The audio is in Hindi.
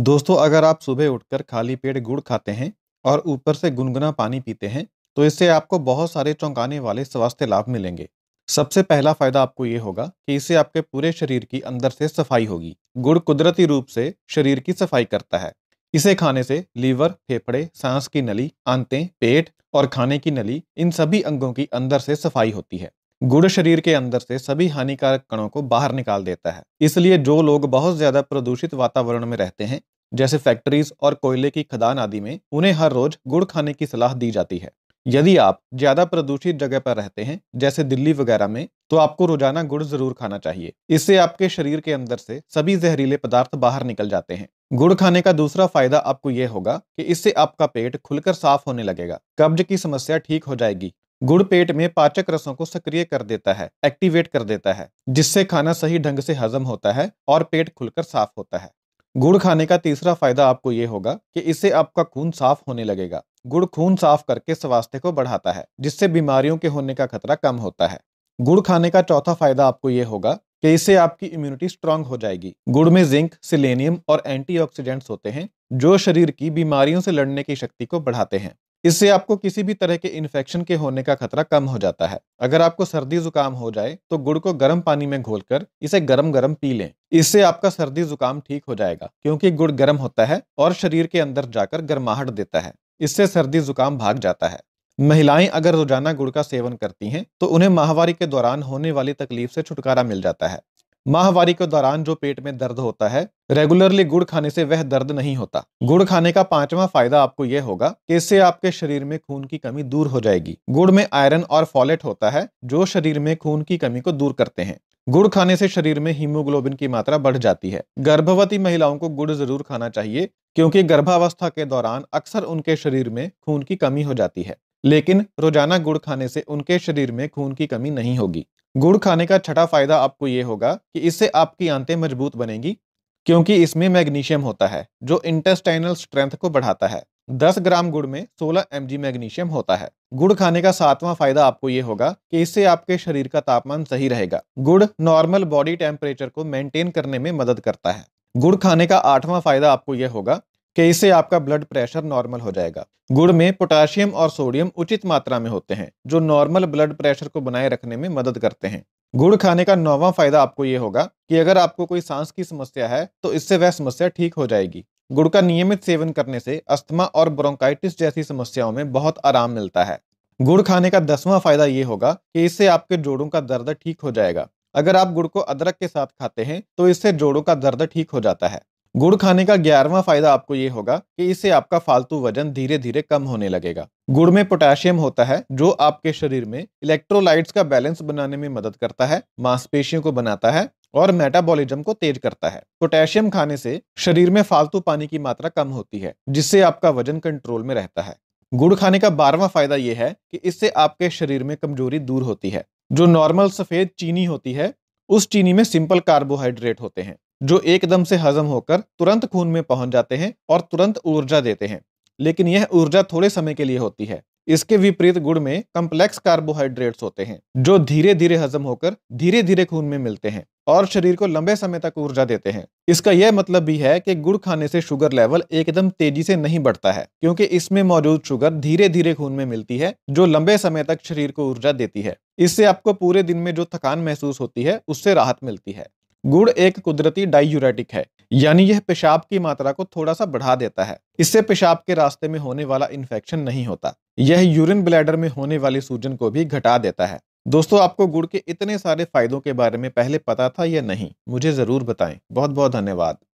दोस्तों अगर आप सुबह उठकर खाली पेट गुड़ खाते हैं और ऊपर से गुनगुना पानी पीते हैं तो इससे आपको बहुत सारे चौंकाने वाले स्वास्थ्य लाभ मिलेंगे सबसे पहला फायदा आपको ये होगा कि इससे आपके पूरे शरीर की अंदर से सफाई होगी गुड़ कुदरती रूप से शरीर की सफाई करता है इसे खाने से लीवर फेफड़े सांस की नली आंतें पेट और खाने की नली इन सभी अंगों की अंदर से सफाई होती है गुड़ शरीर के अंदर से सभी हानिकारक कणों को बाहर निकाल देता है इसलिए जो लोग बहुत ज्यादा प्रदूषित वातावरण में रहते हैं जैसे फैक्ट्रीज और कोयले की खदान आदि में उन्हें हर रोज गुड़ खाने की सलाह दी जाती है यदि आप ज्यादा प्रदूषित जगह पर रहते हैं जैसे दिल्ली वगैरह में तो आपको रोजाना गुड़ जरूर खाना चाहिए इससे आपके शरीर के अंदर से सभी जहरीले पदार्थ बाहर निकल जाते हैं गुड़ खाने का दूसरा फायदा आपको ये होगा कि इससे आपका पेट खुलकर साफ होने लगेगा कब्ज की समस्या ठीक हो जाएगी गुड़ पेट में पाचक रसों को सक्रिय कर देता है एक्टिवेट कर देता है जिससे खाना सही ढंग से हजम होता है और पेट खुलकर साफ होता है गुड़ खाने का तीसरा फायदा आपको ये होगा कि इससे आपका खून साफ होने लगेगा गुड़ खून साफ करके स्वास्थ्य को बढ़ाता है जिससे बीमारियों के होने का खतरा कम होता है गुड़ खाने का चौथा फायदा आपको ये होगा कि इससे आपकी इम्यूनिटी स्ट्रांग हो जाएगी गुड़ में जिंक सिलेनियम और एंटीऑक्सीडेंट्स होते हैं जो शरीर की बीमारियों से लड़ने की शक्ति को बढ़ाते हैं इससे आपको किसी भी तरह के इन्फेक्शन के होने का खतरा कम हो जाता है अगर आपको सर्दी जुकाम हो जाए तो गुड़ को गर्म पानी में घोलकर इसे गर्म गर्म पी लें इससे आपका सर्दी जुकाम ठीक हो जाएगा क्योंकि गुड़ गर्म होता है और शरीर के अंदर जाकर गर्माहट देता है इससे सर्दी जुकाम भाग जाता है महिलाएं अगर रोजाना गुड़ का सेवन करती हैं तो उन्हें माहवारी के दौरान होने वाली तकलीफ से छुटकारा मिल जाता है माहवारी के दौरान जो पेट में दर्द होता है रेगुलरली गुड़ खाने से वह दर्द नहीं होता गुड़ खाने का पांचवा फायदा आपको यह होगा कि इससे आपके शरीर में खून की कमी दूर हो जाएगी गुड़ में आयरन और फॉलेट होता है जो शरीर में खून की कमी को दूर करते हैं गुड़ खाने से शरीर में हीमोग्लोबिन की मात्रा बढ़ जाती है गर्भवती महिलाओं को गुड़ जरूर खाना चाहिए क्योंकि गर्भावस्था के दौरान अक्सर उनके शरीर में खून की कमी हो जाती है लेकिन रोजाना गुड़ खाने से उनके शरीर में खून की कमी नहीं होगी गुड़ खाने का छठा फायदा आपको ये होगा कि इससे आपकी आंतें मजबूत बनेंगी क्योंकि इसमें मैग्नीशियम होता है जो इंटेस्टाइनल स्ट्रेंथ को बढ़ाता है 10 ग्राम गुड़ में 16 एम मैग्नीशियम होता है गुड़ खाने का सातवां फायदा आपको ये होगा कि इससे आपके शरीर का तापमान सही रहेगा गुड़ नॉर्मल बॉडी टेम्परेचर को मेंटेन करने में मदद करता है गुड़ खाने का आठवां फायदा आपको यह होगा कि इससे आपका ब्लड प्रेशर नॉर्मल हो जाएगा गुड़ में पोटाशियम और सोडियम उचित मात्रा में होते हैं जो नॉर्मल ब्लड प्रेशर को बनाए रखने में मदद करते हैं गुड़ खाने का नौवा फायदा आपको ये होगा कि अगर आपको कोई सांस की समस्या है तो इससे वह समस्या ठीक हो जाएगी गुड़ का नियमित सेवन करने से अस्थमा और ब्रोंकाइटिस जैसी समस्याओं में बहुत आराम मिलता है गुड़ खाने का दसवां फायदा ये होगा कि इससे आपके जोड़ों का दर्द ठीक हो जाएगा अगर आप गुड़ को अदरक के साथ खाते हैं तो इससे जोड़ों का दर्द ठीक हो जाता है गुड़ खाने का ग्यारहवा फायदा आपको ये होगा कि इससे आपका फालतू वजन धीरे धीरे कम होने लगेगा गुड़ में पोटेशियम होता है जो आपके शरीर में इलेक्ट्रोलाइट्स का बैलेंस बनाने में मदद करता है मांसपेशियों को बनाता है और मेटाबॉलिज्म को तेज करता है पोटेशियम खाने से शरीर में फालतू पानी की मात्रा कम होती है जिससे आपका वजन कंट्रोल में रहता है गुड़ खाने का बारहवा फायदा यह है कि इससे आपके शरीर में कमजोरी दूर होती है जो नॉर्मल सफेद चीनी होती है उस चीनी में सिंपल कार्बोहाइड्रेट होते हैं जो एकदम से हजम होकर तुरंत खून में पहुंच जाते हैं और तुरंत ऊर्जा देते हैं लेकिन यह ऊर्जा थोड़े समय के लिए होती है इसके विपरीत गुड़ में कम्प्लेक्स कार्बोहाइड्रेट्स होते हैं जो धीरे धीरे हजम होकर धीरे धीरे खून में मिलते हैं और शरीर को लंबे समय तक ऊर्जा देते हैं इसका यह मतलब भी है कि गुड़ खाने से शुगर लेवल एकदम तेजी से नहीं बढ़ता है क्योंकि इसमें मौजूद शुगर धीरे धीरे खून में मिलती है जो लंबे समय तक शरीर को ऊर्जा देती है इससे आपको पूरे दिन में जो थकान महसूस होती है उससे राहत मिलती है गुड़ एक कुदरती डाइयूरेटिक है यानी यह पेशाब की मात्रा को थोड़ा सा बढ़ा देता है इससे पेशाब के रास्ते में होने वाला इन्फेक्शन नहीं होता यह यूरिन ब्लैडर में होने वाली सूजन को भी घटा देता है दोस्तों आपको गुड़ के इतने सारे फायदों के बारे में पहले पता था या नहीं मुझे जरूर बताएं बहुत बहुत धन्यवाद